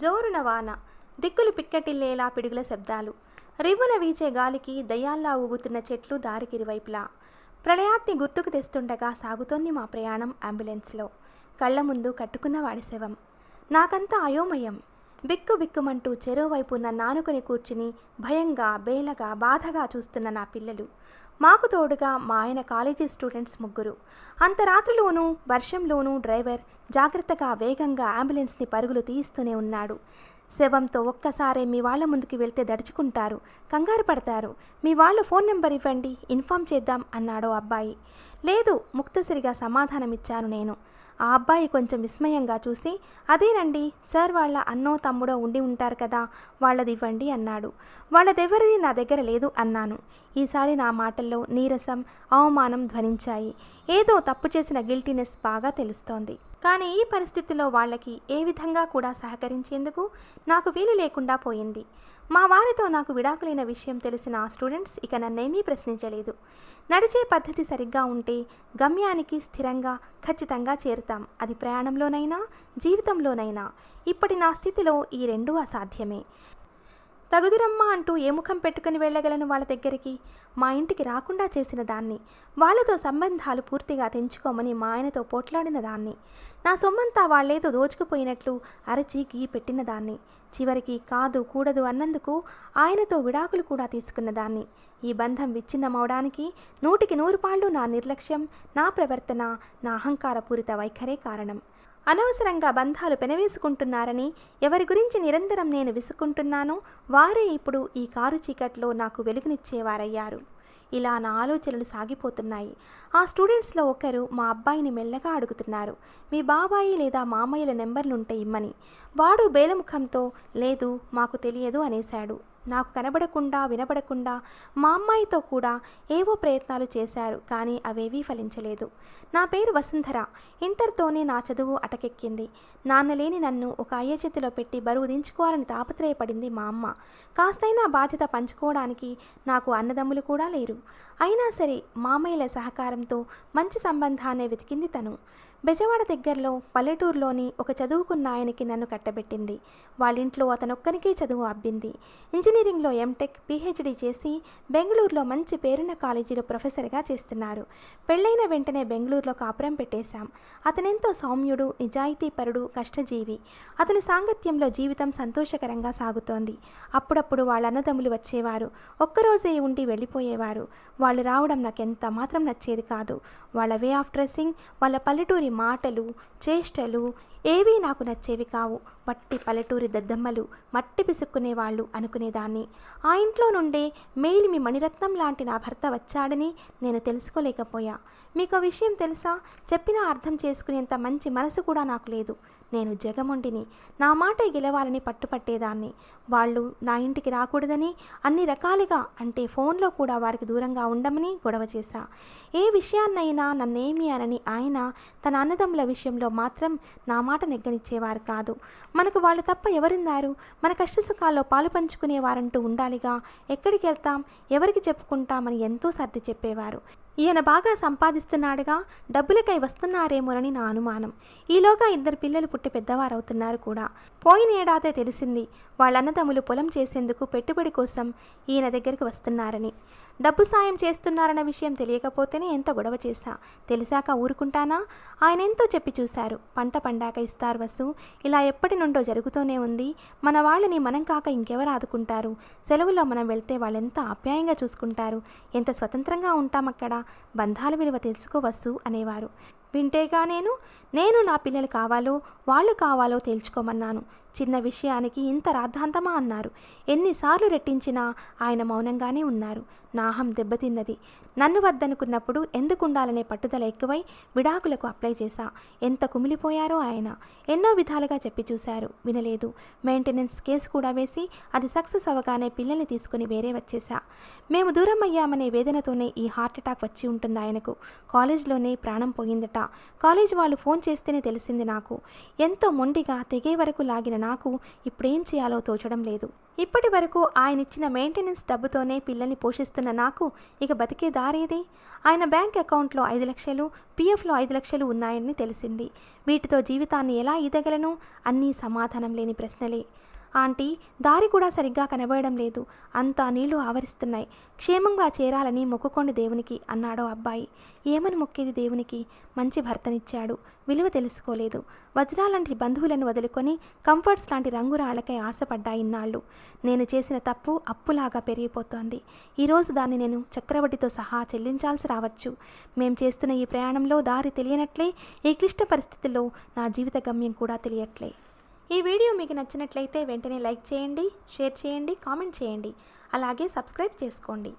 జోరున వాన దిక్కులు పిక్కటిల్లేలా పిడుగుల శబ్దాలు రివ్వున వీచే గాలికి దయ్యాల్లా ఊగుతున్న చెట్లు దారికిరివైపులా ప్రళయాత్ని గుర్తుకు తెస్తుండగా సాగుతోంది మా ప్రయాణం అంబులెన్స్లో కళ్ళ ముందు కట్టుకున్న వాడి శవం నాకంతా అయోమయం బిక్కు బిక్కుమంటూ చెరువు వైపున్న నానుకొని కూర్చుని భయంగా బేలగా బాధగా చూస్తున్న నా పిల్లలు మాకు తోడుగా మా ఆయన కాలేజీ స్టూడెంట్స్ ముగ్గురు అంత రాత్రిలోనూ వర్షంలోనూ డ్రైవర్ జాగ్రత్తగా వేగంగా అంబులెన్స్ని పరుగులు తీయిస్తూనే ఉన్నాడు శవంతో ఒక్కసారే మీ వాళ్ళ ముందుకు వెళ్తే దడుచుకుంటారు కంగారు పడతారు మీ వాళ్ళ ఫోన్ నెంబర్ ఇవ్వండి ఇన్ఫామ్ చేద్దాం అన్నాడో అబ్బాయి లేదు ముక్తసరిగా సమాధానమిచ్చాను నేను ఆ అబ్బాయి కొంచెం విస్మయంగా చూసి అదేనండి సార్ వాళ్ళ అన్నో తమ్ముడో ఉండి ఉంటారు కదా వాళ్ళది ఇవ్వండి అన్నాడు వాళ్ళదెవరిది నా దగ్గర లేదు అన్నాను ఈసారి నా మాటల్లో నీరసం అవమానం ధ్వనించాయి ఏదో తప్పు చేసిన గిల్టీనెస్ బాగా తెలుస్తోంది కానీ ఈ పరిస్థితిలో వాళ్ళకి ఏ విధంగా కూడా సహకరించేందుకు నాకు వీలు లేకుండా పోయింది మా వారితో నాకు విడాకులైన విషయం తెలిసిన ఆ స్టూడెంట్స్ ఇక నన్నేమీ ప్రశ్నించలేదు నడిచే పద్ధతి సరిగ్గా ఉంటే గమ్యానికి స్థిరంగా ఖచ్చితంగా చేరుతాం అది ప్రయాణంలోనైనా జీవితంలోనైనా ఇప్పటి నా స్థితిలో ఈ రెండూ అసాధ్యమే తగుదిరమ్మా అంటూ ఏ ముఖం పెట్టుకుని వెళ్ళగలను వాళ్ళ దగ్గరికి మా ఇంటికి రాకుండా చేసిన దాన్ని వాళ్ళతో సంబంధాలు పూర్తిగా తెంచుకోమని మా ఆయనతో పోట్లాడిన దాన్ని నా సొమ్మంతా వాళ్ళేదో దోచుకుపోయినట్లు అరచి గీ పెట్టిన దాన్ని చివరికి కాదు కూడదు అన్నందుకు ఆయనతో విడాకులు కూడా తీసుకున్నదాన్ని ఈ బంధం విచ్ఛిన్నమవడానికి నూటికి నూరు పాళ్ళు నా నిర్లక్ష్యం నా ప్రవర్తన నా అహంకారపూరిత వైఖరే కారణం అనవసరంగా బంధాలు పెనవేసుకుంటున్నారని ఎవరి గురించి నిరంతరం నేను విసుకుంటున్నానో వారే ఇప్పుడు ఈ కారు చీకట్లో నాకు వెలుగునిచ్చేవారయ్యారు ఇలా నా ఆలోచనలు సాగిపోతున్నాయి ఆ స్టూడెంట్స్లో ఒకరు మా అబ్బాయిని మెల్లగా అడుగుతున్నారు మీ బాబాయి లేదా మామయ్యల నెంబర్లుంటే ఇమ్మని వాడు బేలముఖంతో లేదు మాకు తెలియదు అనేశాడు నాకు కనబడకుండా వినబడకుండా మా అమ్మాయితో కూడా ఏవో ప్రయత్నాలు చేశారు కానీ అవేవీ ఫలించలేదు నా పేరు వసుంధర ఇంటర్తోనే నా చదువు అటకెక్కింది నాన్నలేని నన్ను ఒక అయ్య చేతిలో పెట్టి బరువు దించుకోవాలని తాపత్రయపడింది మా అమ్మ కాస్తైనా బాధ్యత పంచుకోవడానికి నాకు అన్నదమ్ములు కూడా లేరు అయినా సరే మామయ్యల సహకారంతో మంచి సంబంధాన్నే వెతికింది తను బెజవాడ దగ్గరలో పల్లెటూరులోని ఒక చదువుకున్న ఆయనకి నన్ను కట్టబెట్టింది వాళ్ళింట్లో అతనొక్కరికే చదువు అబ్బింది ఇంజనీర్ ఇంజనీరింగ్లో ఎంటెక్ పీహెచ్డీ చేసి బెంగళూరులో మంచి పేరున్న కాలేజీలో ప్రొఫెసర్గా చేస్తున్నారు పెళ్ళైన వెంటనే బెంగళూరులో కాపురం పెట్టేశాం అతనెంతో సౌమ్యుడు నిజాయితీపరుడు కష్టజీవి అతని సాంగత్యంలో జీవితం సంతోషకరంగా సాగుతోంది అప్పుడప్పుడు వాళ్ళ అన్నదమ్ములు వచ్చేవారు ఒక్కరోజే ఉండి వెళ్ళిపోయేవారు వాళ్ళు రావడం నాకెంత మాత్రం నచ్చేది కాదు వాళ్ళ వే ఆఫ్ డ్రెస్సింగ్ వాళ్ళ పల్లెటూరి మాటలు చేష్టలు ఏవీ నాకు నచ్చేవి కావు పట్టి పల్లెటూరి దద్దమ్మలు మట్టి పిసుక్కునేవాళ్ళు అనుకునేదాన్ని దాన్ని ఆ ఇంట్లో నుండే మీ మణిరత్నం లాంటి నా భర్త వచ్చాడని నేను తెలుసుకోలేకపోయా మీకు విషయం తెలుసా చెప్పినా అర్థం చేసుకునేంత మంచి మనసు కూడా నాకు లేదు నేను జగముండిని నా మాట గెలవాలని పట్టుపట్టేదాన్ని వాళ్ళు నా ఇంటికి రాకూడదని అన్ని రకాలుగా అంటే ఫోన్లో కూడా వారికి దూరంగా ఉండమని గొడవ చేశా ఏ విషయాన్నైనా నన్నేమి అనని ఆయన తన అన్నదమ్ముల విషయంలో మాత్రం నా మాట నెగ్గనిచ్చేవారు కాదు మనకు వాళ్ళు తప్ప ఎవరున్నారు మన కష్టసుఖాల్లో పాలు పంచుకునేవారంటూ ఉండాలిగా ఎక్కడికి వెళ్తాం ఎవరికి చెప్పుకుంటామని ఎంతో సర్ది చెప్పేవారు ఈయన బాగా సంపాదిస్తున్నాడుగా డబ్బులకై వస్తున్నారేమోనని నా అనుమానం ఈలోగా ఇద్దరు పిల్లలు పుట్టి పెద్దవారవుతున్నారు కూడా పోయిన ఏడాదే తెలిసింది వాళ్ళన్నదమ్ములు పొలం చేసేందుకు పెట్టుబడి కోసం ఈయన దగ్గరికి వస్తున్నారని డబ్బు సాయం చేస్తున్నారన్న విషయం తెలియకపోతేనే ఎంత గొడవ చేశా తెలిసాక ఊరుకుంటానా ఆయన ఎంతో చెప్పి చూశారు పంట పండాక ఇస్తారు వసు ఇలా ఎప్పటి నుండో జరుగుతూనే ఉంది మన వాళ్ళని మనం కాక ఇంకెవరు ఆదుకుంటారు సెలవుల్లో మనం వెళ్తే వాళ్ళెంత ఆప్యాయంగా చూసుకుంటారు ఎంత స్వతంత్రంగా ఉంటామక్కడ బంధాల విలువ తెలుసుకోవచ్చు అనేవారు వింటేగా నేను నేను నా పిల్లలు కావాలో వాళ్ళు కావాలో తేల్చుకోమన్నాను చిన్న విషయానికి ఇంత రాద్ధాంతమా అన్నారు ఎన్నిసార్లు రెట్టించినా ఆయన మౌనంగానే ఉన్నారు నాహం దెబ్బతిన్నది నన్ను వద్దనుకున్నప్పుడు ఎందుకుండాలనే పట్టుదల ఎక్కువై విడాకులకు అప్లై చేశా ఎంత కుమిలిపోయారో ఆయన ఎన్నో విధాలుగా చెప్పి చూశారు వినలేదు మెయింటెనెన్స్ కేసు కూడా వేసి అది సక్సెస్ అవగానే పిల్లల్ని తీసుకుని వేరే వచ్చేశా మేము దూరం అయ్యామనే వేదనతోనే ఈ హార్ట్ అటాక్ వచ్చి ఉంటుంది ఆయనకు కాలేజ్లోనే ప్రాణం పోయిందట కాలేజ్ వాళ్ళు ఫోన్ చేస్తేనే తెలిసింది నాకు ఎంతో మొండిగా తెగే వరకు లాగిన నాకు ఇప్పుడేం చేయాలో తోచడం లేదు ఇప్పటి వరకు ఆయనిచ్చిన మెయింటెనెన్స్ డబ్బుతోనే పిల్లల్ని పోషిస్తున్న నాకు ఇక బతికేదా దారేది ఆయన బ్యాంక్ అకౌంట్లో ఐదు లక్షలు పీఎఫ్లో ఐదు లక్షలు ఉన్నాయని తెలిసింది వీటితో జీవితాన్ని ఎలా ఈదగలను అన్నీ సమాధానం లేని ప్రశ్నలే ఆంటీ దారి కూడా సరిగ్గా కనబడడం లేదు అంతా నీళ్లు ఆవరిస్తున్నాయి క్షేమంగా చేరాలని మొక్కుకోండి దేవునికి అన్నాడో అబ్బాయి ఏమని మొక్కేది దేవునికి మంచి భర్తనిచ్చాడు విలువ తెలుసుకోలేదు వజ్రాలాంటి బంధువులను వదులుకొని కంఫర్ట్స్ లాంటి రంగురాళ్ళకై ఆశపడ్డా ఇన్నాళ్ళు నేను చేసిన తప్పు అప్పులాగా పెరిగిపోతోంది ఈరోజు దాన్ని నేను చక్రవడ్డీతో సహా చెల్లించాల్సి రావచ్చు మేం చేస్తున్న ఈ ప్రయాణంలో దారి తెలియనట్లే ఈ క్లిష్ట పరిస్థితుల్లో నా జీవిత గమ్యం కూడా తెలియట్లే ఈ వీడియో మీకు నచ్చినట్లయితే వెంటనే లైక్ చేయండి షేర్ చేయండి కామెంట్ చేయండి అలాగే సబ్స్క్రైబ్ చేసుకోండి